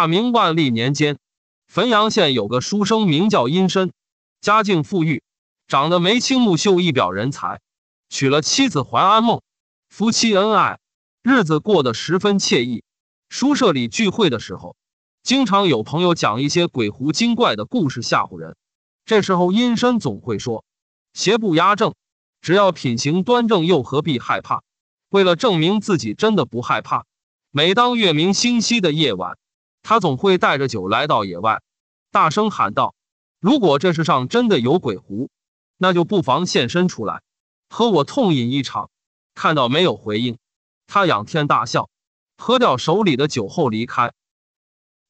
大明万历年间，汾阳县有个书生名叫殷深，家境富裕，长得眉清目秀，一表人才。娶了妻子怀安梦，夫妻恩爱，日子过得十分惬意。书舍里聚会的时候，经常有朋友讲一些鬼狐精怪的故事吓唬人。这时候，阴深总会说：“邪不压正，只要品行端正，又何必害怕？”为了证明自己真的不害怕，每当月明星稀的夜晚，他总会带着酒来到野外，大声喊道：“如果这世上真的有鬼狐，那就不妨现身出来，和我痛饮一场。”看到没有回应，他仰天大笑，喝掉手里的酒后离开。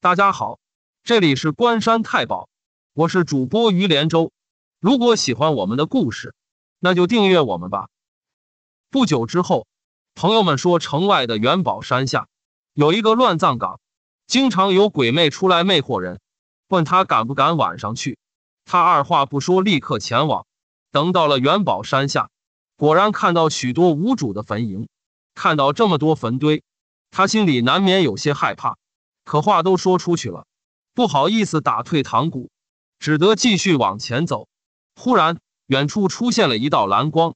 大家好，这里是关山太保，我是主播于连州。如果喜欢我们的故事，那就订阅我们吧。不久之后，朋友们说，城外的元宝山下有一个乱葬岗。经常有鬼魅出来魅惑人，问他敢不敢晚上去，他二话不说，立刻前往。等到了元宝山下，果然看到许多无主的坟茔。看到这么多坟堆，他心里难免有些害怕。可话都说出去了，不好意思打退堂鼓，只得继续往前走。忽然，远处出现了一道蓝光，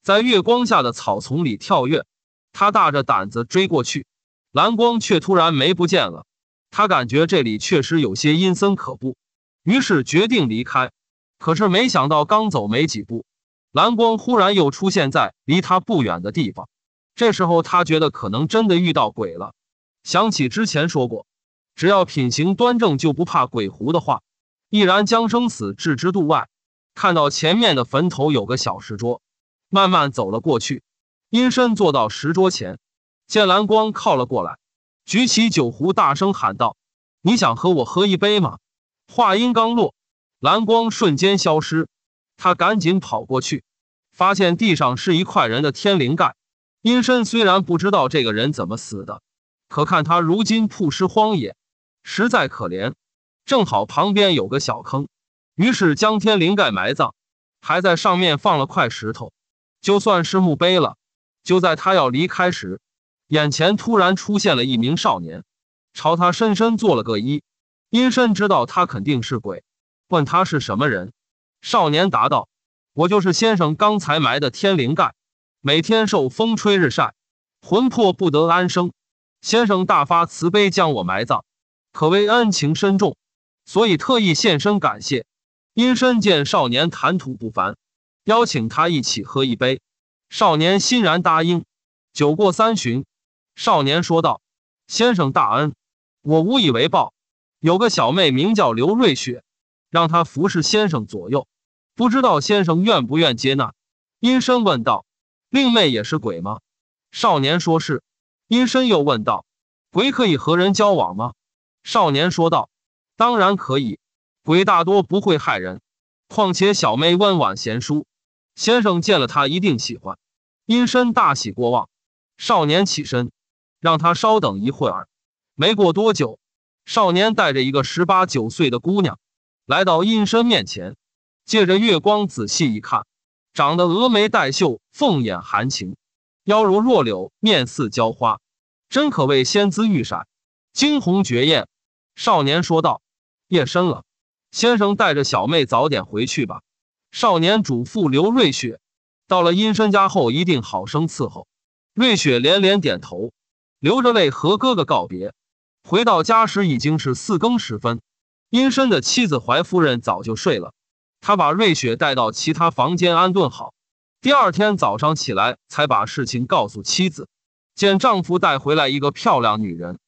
在月光下的草丛里跳跃。他大着胆子追过去，蓝光却突然没不见了。他感觉这里确实有些阴森可怖，于是决定离开。可是没想到刚走没几步，蓝光忽然又出现在离他不远的地方。这时候他觉得可能真的遇到鬼了，想起之前说过，只要品行端正就不怕鬼狐的话，毅然将生死置之度外。看到前面的坟头有个小石桌，慢慢走了过去，阴身坐到石桌前，见蓝光靠了过来。举起酒壶，大声喊道：“你想和我喝一杯吗？”话音刚落，蓝光瞬间消失。他赶紧跑过去，发现地上是一块人的天灵盖。阴身虽然不知道这个人怎么死的，可看他如今曝尸荒野，实在可怜。正好旁边有个小坑，于是将天灵盖埋葬，还在上面放了块石头，就算是墓碑了。就在他要离开时，眼前突然出现了一名少年，朝他深深做了个揖。阴身知道他肯定是鬼，问他是什么人。少年答道：“我就是先生刚才埋的天灵盖，每天受风吹日晒，魂魄不得安生。先生大发慈悲将我埋葬，可谓恩情深重，所以特意现身感谢。”阴身见少年谈吐不凡，邀请他一起喝一杯。少年欣然答应。酒过三巡。少年说道：“先生大恩，我无以为报。有个小妹名叫刘瑞雪，让她服侍先生左右，不知道先生愿不愿接纳？”阴身问道：“令妹也是鬼吗？”少年说是。阴身又问道：“鬼可以和人交往吗？”少年说道：“当然可以，鬼大多不会害人，况且小妹温婉贤淑，先生见了她一定喜欢。”阴身大喜过望，少年起身。让他稍等一会儿。没过多久，少年带着一个十八九岁的姑娘来到阴身面前，借着月光仔细一看，长得峨眉黛秀，凤眼含情，腰如弱柳，面似娇花，真可谓仙姿玉闪，惊鸿绝艳。少年说道：“夜深了，先生带着小妹早点回去吧。”少年嘱咐刘瑞雪：“到了阴身家后，一定好生伺候。”瑞雪连连点头。流着泪和哥哥告别，回到家时已经是四更时分。阴深的妻子怀夫人早就睡了，他把瑞雪带到其他房间安顿好。第二天早上起来，才把事情告诉妻子。见丈夫带回来一个漂亮女人，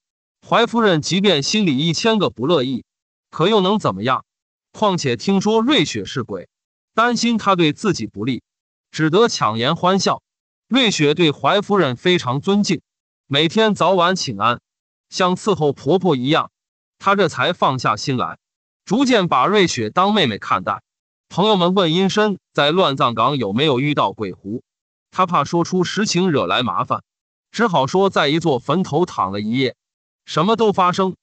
怀夫人即便心里一千个不乐意，可又能怎么样？况且听说瑞雪是鬼，担心她对自己不利，只得强颜欢笑。瑞雪对怀夫人非常尊敬。每天早晚请安，像伺候婆婆一样，她这才放下心来，逐渐把瑞雪当妹妹看待。朋友们问阴身在乱葬岗有没有遇到鬼狐，他怕说出实情惹来麻烦，只好说在一座坟头躺了一夜，什么都发生。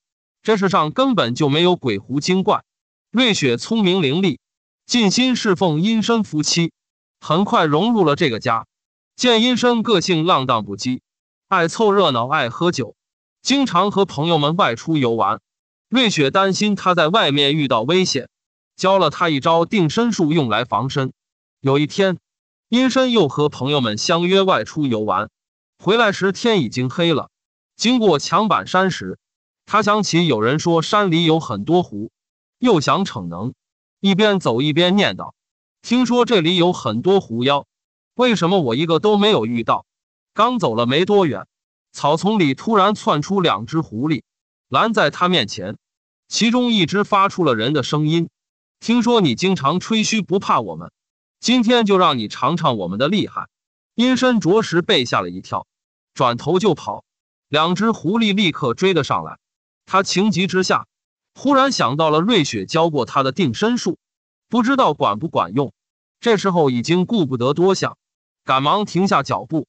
这世上根本就没有鬼狐精怪。瑞雪聪明伶俐，尽心侍奉阴身夫妻，很快融入了这个家。见阴身个性浪荡不羁。爱凑热闹，爱喝酒，经常和朋友们外出游玩。瑞雪担心他在外面遇到危险，教了他一招定身术用来防身。有一天，阴身又和朋友们相约外出游玩，回来时天已经黑了。经过墙板山时，他想起有人说山里有很多狐，又想逞能，一边走一边念叨：“听说这里有很多狐妖，为什么我一个都没有遇到？”刚走了没多远，草丛里突然窜出两只狐狸，拦在他面前。其中一只发出了人的声音：“听说你经常吹嘘不怕我们，今天就让你尝尝我们的厉害。”阴身着实被吓了一跳，转头就跑。两只狐狸立刻追了上来。他情急之下，忽然想到了瑞雪教过他的定身术，不知道管不管用。这时候已经顾不得多想，赶忙停下脚步。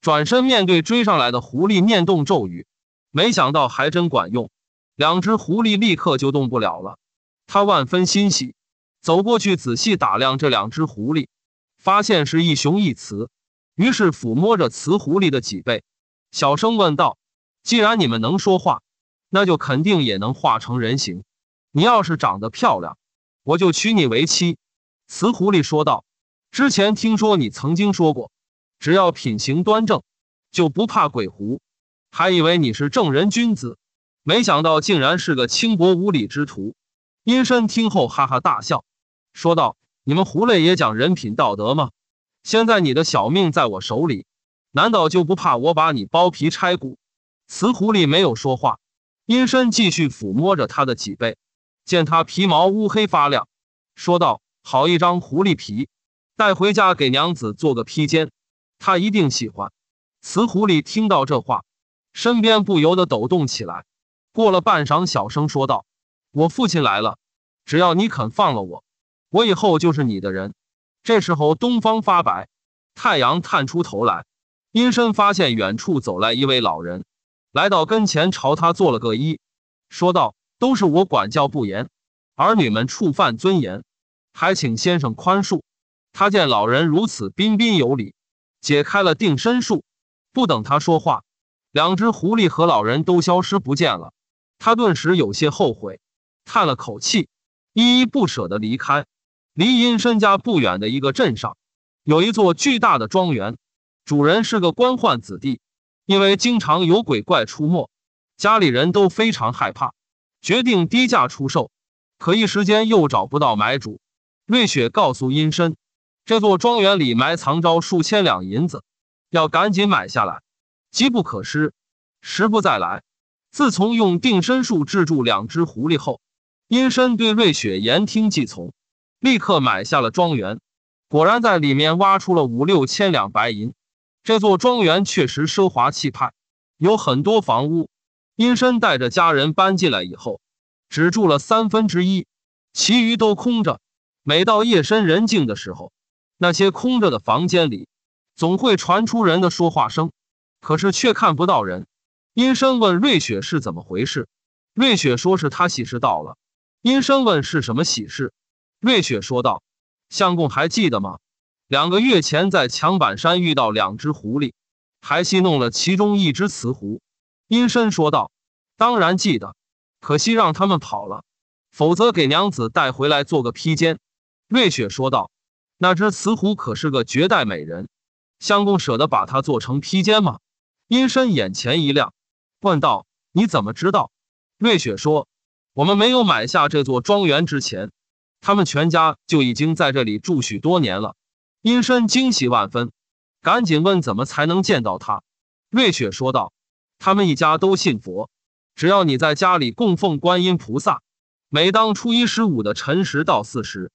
转身面对追上来的狐狸，念动咒语，没想到还真管用，两只狐狸立刻就动不了了。他万分欣喜，走过去仔细打量这两只狐狸，发现是一雄一雌，于是抚摸着雌狐狸的脊背，小声问道：“既然你们能说话，那就肯定也能化成人形。你要是长得漂亮，我就娶你为妻。”雌狐狸说道：“之前听说你曾经说过。”只要品行端正，就不怕鬼狐。还以为你是正人君子，没想到竟然是个轻薄无礼之徒。阴身听后哈哈大笑，说道：“你们狐类也讲人品道德吗？现在你的小命在我手里，难道就不怕我把你剥皮拆骨？”雌狐狸没有说话。阴身继续抚摸着它的脊背，见它皮毛乌黑发亮，说道：“好一张狐狸皮，带回家给娘子做个披肩。”他一定喜欢，雌狐狸听到这话，身边不由得抖动起来。过了半晌，小声说道：“我父亲来了，只要你肯放了我，我以后就是你的人。”这时候，东方发白，太阳探出头来。阴身发现远处走来一位老人，来到跟前，朝他做了个揖，说道：“都是我管教不严，儿女们触犯尊严，还请先生宽恕。”他见老人如此彬彬有礼。解开了定身术，不等他说话，两只狐狸和老人都消失不见了。他顿时有些后悔，叹了口气，依依不舍的离开。离阴身家不远的一个镇上，有一座巨大的庄园，主人是个官宦子弟，因为经常有鬼怪出没，家里人都非常害怕，决定低价出售。可一时间又找不到买主。瑞雪告诉阴身。这座庄园里埋藏着数千两银子，要赶紧买下来，机不可失，时不再来。自从用定身术制住两只狐狸后，阴身对瑞雪言听计从，立刻买下了庄园。果然在里面挖出了五六千两白银。这座庄园确实奢华气派，有很多房屋。阴身带着家人搬进来以后，只住了三分之一，其余都空着。每到夜深人静的时候，那些空着的房间里，总会传出人的说话声，可是却看不到人。阴身问瑞雪是怎么回事，瑞雪说是他喜事到了。阴身问是什么喜事，瑞雪说道：“相公还记得吗？两个月前在墙板山遇到两只狐狸，还戏弄了其中一只雌狐。”阴身说道：“当然记得，可惜让他们跑了，否则给娘子带回来做个披肩。”瑞雪说道。那只雌狐可是个绝代美人，相公舍得把它做成披肩吗？阴身眼前一亮，问道：“你怎么知道？”瑞雪说：“我们没有买下这座庄园之前，他们全家就已经在这里住许多年了。”阴身惊喜万分，赶紧问：“怎么才能见到他？”瑞雪说道：“他们一家都信佛，只要你在家里供奉观音菩萨，每当初一、十五的辰时到巳时。”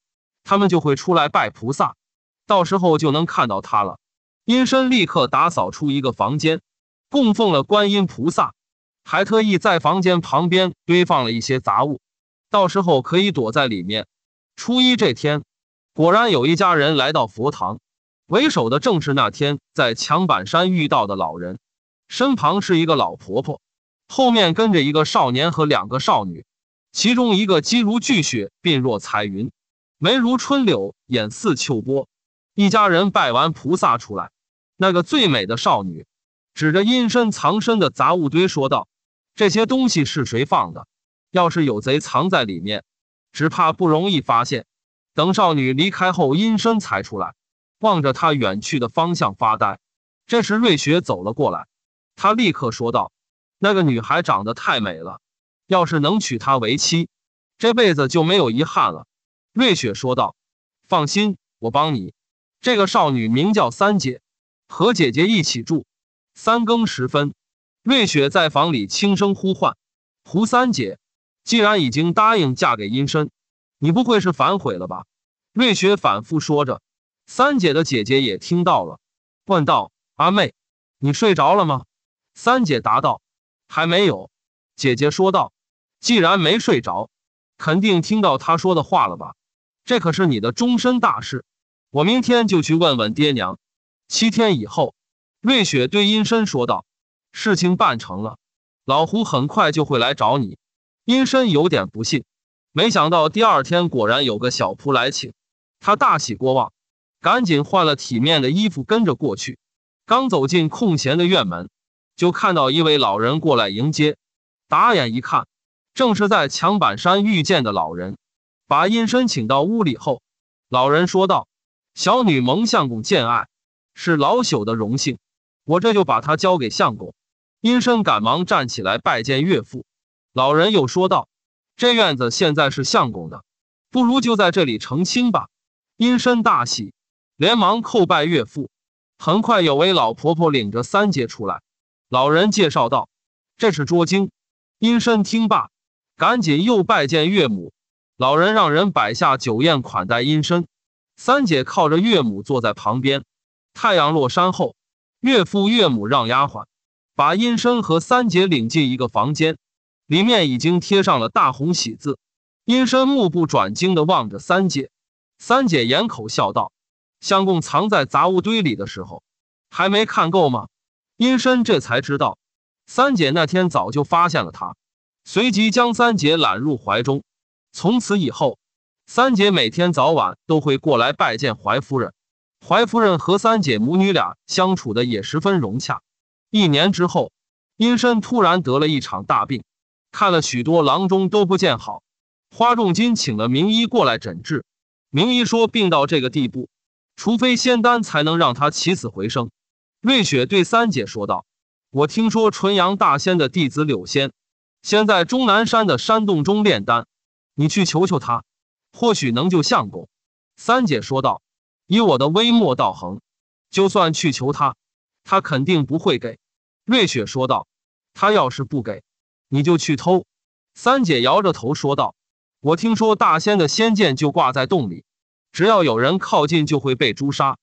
他们就会出来拜菩萨，到时候就能看到他了。阴身立刻打扫出一个房间，供奉了观音菩萨，还特意在房间旁边堆放了一些杂物，到时候可以躲在里面。初一这天，果然有一家人来到佛堂，为首的正是那天在墙板山遇到的老人，身旁是一个老婆婆，后面跟着一个少年和两个少女，其中一个肌如巨雪，鬓若彩云。眉如春柳，眼似秋波。一家人拜完菩萨出来，那个最美的少女指着阴身藏身的杂物堆说道：“这些东西是谁放的？要是有贼藏在里面，只怕不容易发现。”等少女离开后，阴身才出来，望着她远去的方向发呆。这时，瑞雪走了过来，他立刻说道：“那个女孩长得太美了，要是能娶她为妻，这辈子就没有遗憾了。”瑞雪说道：“放心，我帮你。”这个少女名叫三姐，和姐姐一起住。三更时分，瑞雪在房里轻声呼唤：“胡三姐，既然已经答应嫁给阴身，你不会是反悔了吧？”瑞雪反复说着。三姐的姐姐也听到了，问道：“阿妹，你睡着了吗？”三姐答道：“还没有。”姐姐说道：“既然没睡着，肯定听到她说的话了吧？”这可是你的终身大事，我明天就去问问爹娘。七天以后，瑞雪对阴深说道：“事情办成了，老胡很快就会来找你。”阴深有点不信，没想到第二天果然有个小仆来请他，大喜过望，赶紧换了体面的衣服跟着过去。刚走进空闲的院门，就看到一位老人过来迎接，打眼一看，正是在墙板山遇见的老人。把阴身请到屋里后，老人说道：“小女蒙相公见爱，是老朽的荣幸。我这就把她交给相公。”阴身赶忙站起来拜见岳父。老人又说道：“这院子现在是相公的，不如就在这里成亲吧。”阴身大喜，连忙叩拜岳父。很快有位老婆婆领着三姐出来。老人介绍道：“这是拙精。”阴身听罢，赶紧又拜见岳母。老人让人摆下酒宴款待阴身，三姐靠着岳母坐在旁边。太阳落山后，岳父岳母让丫鬟把阴身和三姐领进一个房间，里面已经贴上了大红喜字。阴身目不转睛的望着三姐，三姐掩口笑道：“相公藏在杂物堆里的时候，还没看够吗？”阴身这才知道，三姐那天早就发现了他，随即将三姐揽入怀中。从此以后，三姐每天早晚都会过来拜见怀夫人。怀夫人和三姐母女俩相处的也十分融洽。一年之后，阴身突然得了一场大病，看了许多郎中都不见好。花重金请了名医过来诊治，名医说病到这个地步，除非仙丹才能让他起死回生。瑞雪对三姐说道：“我听说纯阳大仙的弟子柳仙，先在终南山的山洞中炼丹。”你去求求他，或许能救相公。”三姐说道，“以我的微末道行，就算去求他，他肯定不会给。”瑞雪说道，“他要是不给，你就去偷。”三姐摇着头说道，“我听说大仙的仙剑就挂在洞里，只要有人靠近，就会被诛杀。”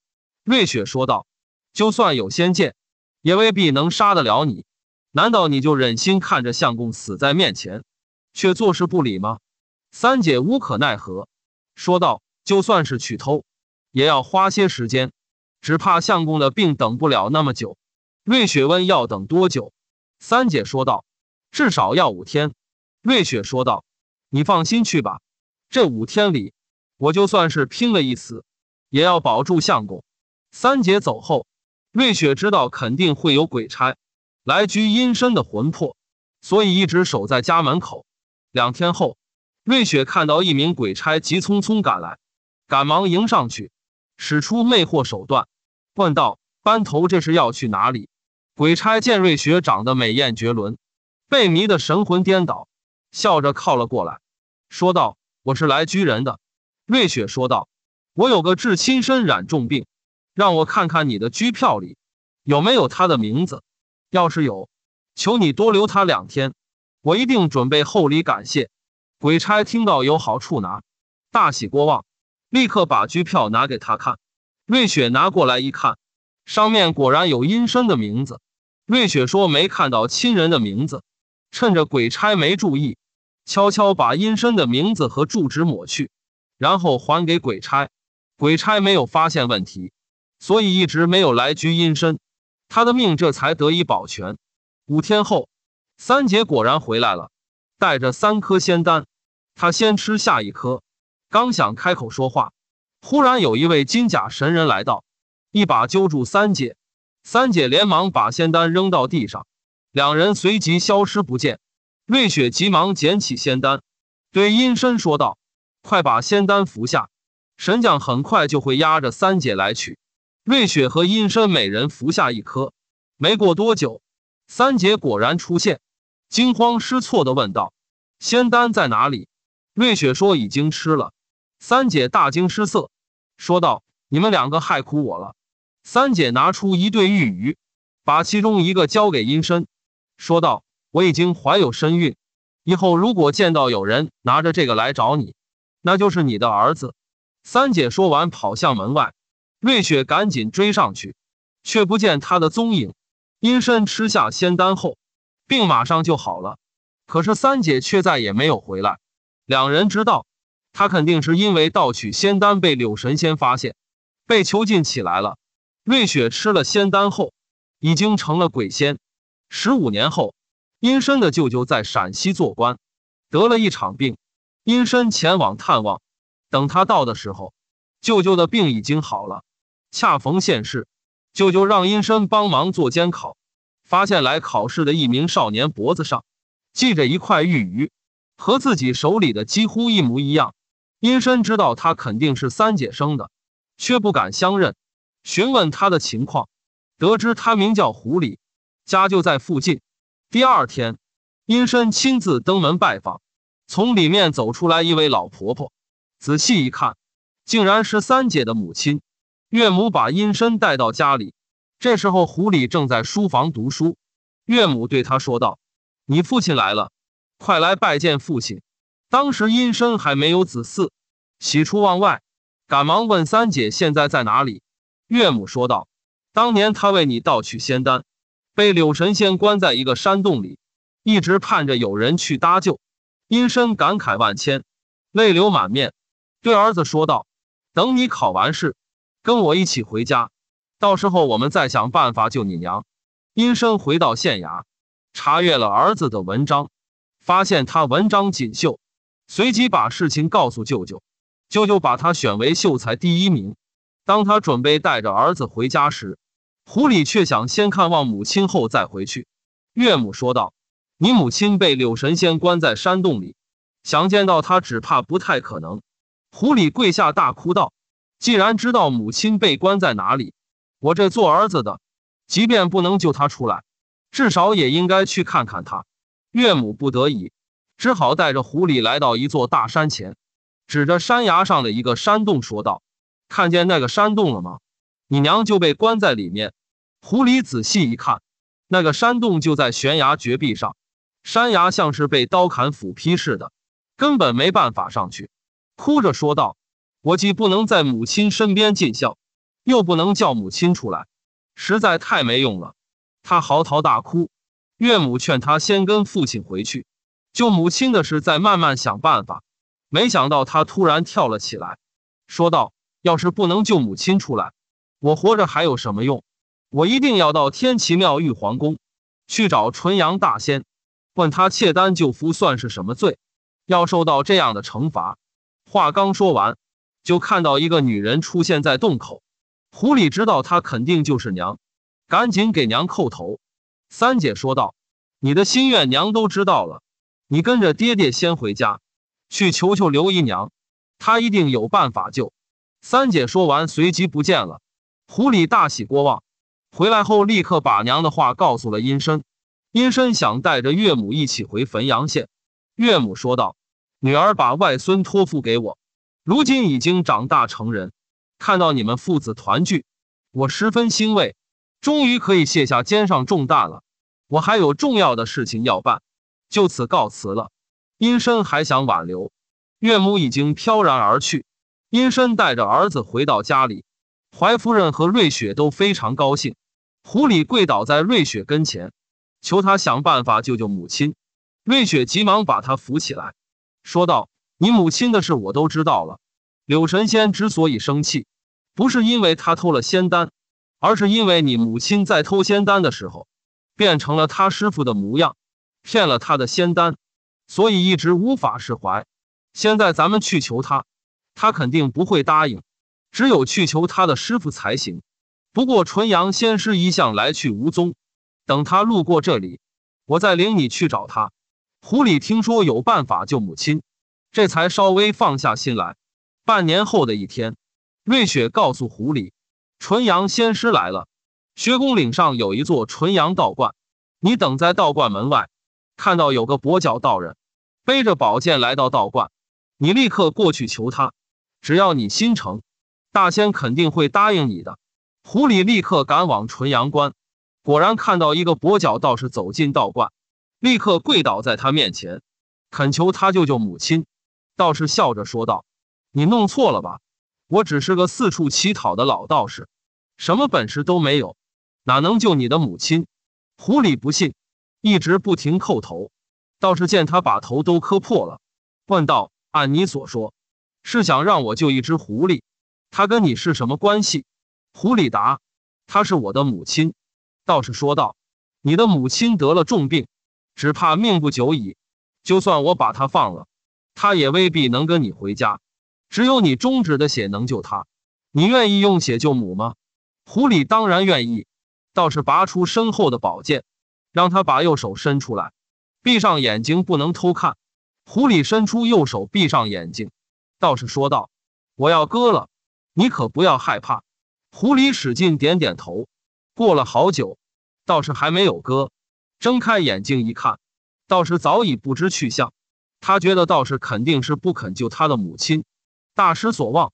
瑞雪说道，“就算有仙剑，也未必能杀得了你。难道你就忍心看着相公死在面前，却坐视不理吗？”三姐无可奈何说道：“就算是去偷，也要花些时间，只怕相公的病等不了那么久。”瑞雪问：“要等多久？”三姐说道：“至少要五天。”瑞雪说道：“你放心去吧，这五天里，我就算是拼了一死，也要保住相公。”三姐走后，瑞雪知道肯定会有鬼差来拘阴身的魂魄，所以一直守在家门口。两天后。瑞雪看到一名鬼差急匆匆赶来，赶忙迎上去，使出魅惑手段，问道：“班头，这是要去哪里？”鬼差见瑞雪长得美艳绝伦，被迷得神魂颠倒，笑着靠了过来，说道：“我是来拘人的。”瑞雪说道：“我有个至亲身染重病，让我看看你的拘票里有没有他的名字。要是有，求你多留他两天，我一定准备厚礼感谢。”鬼差听到有好处拿，大喜过望，立刻把居票拿给他看。瑞雪拿过来一看，上面果然有阴身的名字。瑞雪说没看到亲人的名字，趁着鬼差没注意，悄悄把阴身的名字和住址抹去，然后还给鬼差。鬼差没有发现问题，所以一直没有来居阴身，他的命这才得以保全。五天后，三姐果然回来了，带着三颗仙丹。他先吃下一颗，刚想开口说话，忽然有一位金甲神人来到，一把揪住三姐，三姐连忙把仙丹扔到地上，两人随即消失不见。瑞雪急忙捡起仙丹，对阴身说道：“快把仙丹服下，神将很快就会压着三姐来取。”瑞雪和阴身每人服下一颗，没过多久，三姐果然出现，惊慌失措的问道：“仙丹在哪里？”瑞雪说：“已经吃了。”三姐大惊失色，说道：“你们两个害苦我了。”三姐拿出一对玉鱼，把其中一个交给阴身，说道：“我已经怀有身孕，以后如果见到有人拿着这个来找你，那就是你的儿子。”三姐说完，跑向门外。瑞雪赶紧追上去，却不见他的踪影。阴身吃下仙丹后，病马上就好了，可是三姐却再也没有回来。两人知道，他肯定是因为盗取仙丹被柳神仙发现，被囚禁起来了。瑞雪吃了仙丹后，已经成了鬼仙。十五年后，阴身的舅舅在陕西做官，得了一场病。阴身前往探望，等他到的时候，舅舅的病已经好了，恰逢现世，舅舅让阴身帮忙做监考，发现来考试的一名少年脖子上系着一块玉鱼。和自己手里的几乎一模一样，阴身知道他肯定是三姐生的，却不敢相认，询问他的情况，得知他名叫胡里，家就在附近。第二天，阴身亲自登门拜访，从里面走出来一位老婆婆，仔细一看，竟然是三姐的母亲。岳母把阴身带到家里，这时候胡里正在书房读书，岳母对他说道：“你父亲来了。”快来拜见父亲！当时阴身还没有子嗣，喜出望外，赶忙问三姐现在在哪里。岳母说道：“当年他为你盗取仙丹，被柳神仙关在一个山洞里，一直盼着有人去搭救。”阴身感慨万千，泪流满面，对儿子说道：“等你考完试，跟我一起回家，到时候我们再想办法救你娘。”阴身回到县衙，查阅了儿子的文章。发现他文章锦绣，随即把事情告诉舅舅。舅舅把他选为秀才第一名。当他准备带着儿子回家时，狐狸却想先看望母亲后再回去。岳母说道：“你母亲被柳神仙关在山洞里，想见到他只怕不太可能。”狐狸跪下大哭道：“既然知道母亲被关在哪里，我这做儿子的，即便不能救他出来，至少也应该去看看他。”岳母不得已，只好带着狐狸来到一座大山前，指着山崖上的一个山洞说道：“看见那个山洞了吗？你娘就被关在里面。”狐狸仔细一看，那个山洞就在悬崖绝壁上，山崖像是被刀砍斧劈似的，根本没办法上去。哭着说道：“我既不能在母亲身边尽孝，又不能叫母亲出来，实在太没用了。”他嚎啕大哭。岳母劝他先跟父亲回去，救母亲的事再慢慢想办法。没想到他突然跳了起来，说道：“要是不能救母亲出来，我活着还有什么用？我一定要到天齐庙玉皇宫去找纯阳大仙，问他妾丹救夫算是什么罪，要受到这样的惩罚。”话刚说完，就看到一个女人出现在洞口。狐狸知道他肯定就是娘，赶紧给娘叩头。三姐说道：“你的心愿娘都知道了，你跟着爹爹先回家，去求求刘姨娘，她一定有办法救。”三姐说完，随即不见了。狐狸大喜过望，回来后立刻把娘的话告诉了阴身。阴身想带着岳母一起回汾阳县。岳母说道：“女儿把外孙托付给我，如今已经长大成人，看到你们父子团聚，我十分欣慰。”终于可以卸下肩上重担了，我还有重要的事情要办，就此告辞了。阴身还想挽留，岳母已经飘然而去。阴身带着儿子回到家里，怀夫人和瑞雪都非常高兴。狐狸跪倒在瑞雪跟前，求他想办法救救母亲。瑞雪急忙把他扶起来，说道：“你母亲的事我都知道了，柳神仙之所以生气，不是因为他偷了仙丹。”而是因为你母亲在偷仙丹的时候，变成了他师傅的模样，骗了他的仙丹，所以一直无法释怀。现在咱们去求他，他肯定不会答应。只有去求他的师傅才行。不过纯阳仙师一向来去无踪，等他路过这里，我再领你去找他。狐狸听说有办法救母亲，这才稍微放下心来。半年后的一天，瑞雪告诉狐狸。纯阳仙师来了，薛公岭上有一座纯阳道观，你等在道观门外，看到有个跛脚道人，背着宝剑来到道观，你立刻过去求他，只要你心诚，大仙肯定会答应你的。狐狸立刻赶往纯阳观，果然看到一个跛脚道士走进道观，立刻跪倒在他面前，恳求他救救母亲。道士笑着说道：“你弄错了吧。”我只是个四处乞讨的老道士，什么本事都没有，哪能救你的母亲？狐狸不信，一直不停叩头。道士见他把头都磕破了，问道：“按你所说，是想让我救一只狐狸？它跟你是什么关系？”狐狸答：“它是我的母亲。”道士说道：“你的母亲得了重病，只怕命不久矣。就算我把她放了，她也未必能跟你回家。”只有你中指的血能救他，你愿意用血救母吗？狐狸当然愿意，道士拔出身后的宝剑，让他把右手伸出来，闭上眼睛，不能偷看。狐狸伸出右手，闭上眼睛。道士说道：“我要割了，你可不要害怕。”狐狸使劲点点头。过了好久，道士还没有割。睁开眼睛一看，道士早已不知去向。他觉得道士肯定是不肯救他的母亲。大失所望，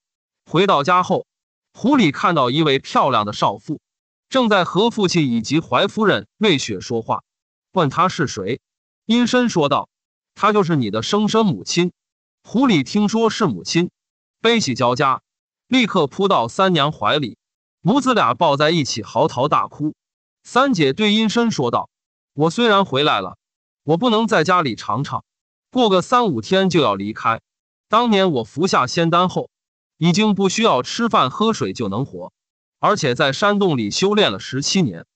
回到家后，狐狸看到一位漂亮的少妇，正在和父亲以及怀夫人魏雪说话。问她是谁，阴深说道：“她就是你的生身母亲。”狐狸听说是母亲，悲喜交加，立刻扑到三娘怀里，母子俩抱在一起嚎啕大哭。三姐对阴深说道：“我虽然回来了，我不能在家里尝尝，过个三五天就要离开。”当年我服下仙丹后，已经不需要吃饭喝水就能活，而且在山洞里修炼了十七年，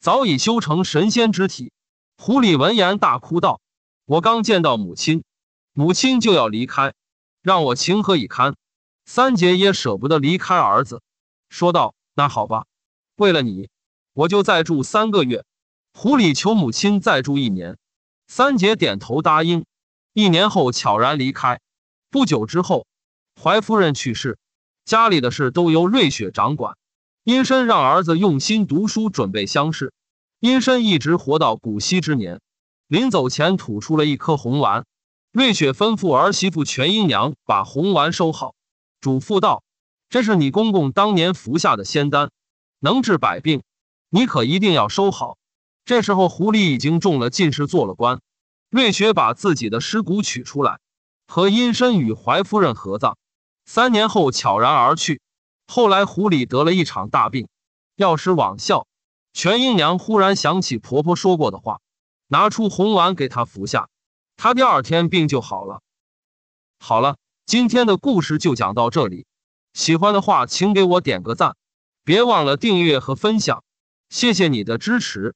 早已修成神仙之体。狐狸闻言大哭道：“我刚见到母亲，母亲就要离开，让我情何以堪？”三姐也舍不得离开儿子，说道：“那好吧，为了你，我就再住三个月。”狐狸求母亲再住一年，三姐点头答应。一年后悄然离开。不久之后，怀夫人去世，家里的事都由瑞雪掌管。阴身让儿子用心读书，准备乡试。阴身一直活到古稀之年，临走前吐出了一颗红丸。瑞雪吩咐儿媳妇全姨娘把红丸收好，嘱咐道：“这是你公公当年服下的仙丹，能治百病，你可一定要收好。”这时候，狐狸已经中了进士，做了官。瑞雪把自己的尸骨取出来。和阴身与怀夫人合葬，三年后悄然而去。后来狐里得了一场大病，药师往笑。全英娘忽然想起婆婆说过的话，拿出红丸给她服下，她第二天病就好了。好了，今天的故事就讲到这里。喜欢的话，请给我点个赞，别忘了订阅和分享，谢谢你的支持。